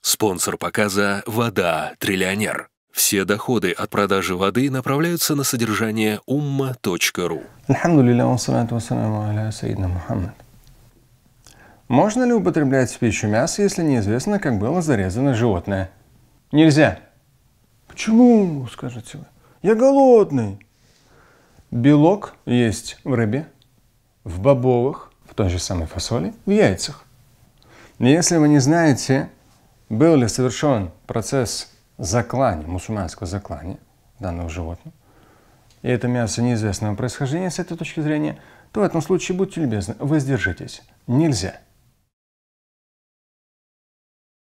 Спонсор показа «Вода. Триллионер». Все доходы от продажи воды направляются на содержание умма.ру. Можно ли употреблять в пищу мясо, если неизвестно, как было зарезано животное? Нельзя. Почему, скажете вы? Я голодный. Белок есть в рыбе, в бобовых, в той же самой фасоли, в яйцах. Но Если вы не знаете, был ли совершен процесс заклания, мусульманского заклания данного животного, и это мясо неизвестного происхождения с этой точки зрения, то в этом случае будьте любезны, воздержитесь. Нельзя –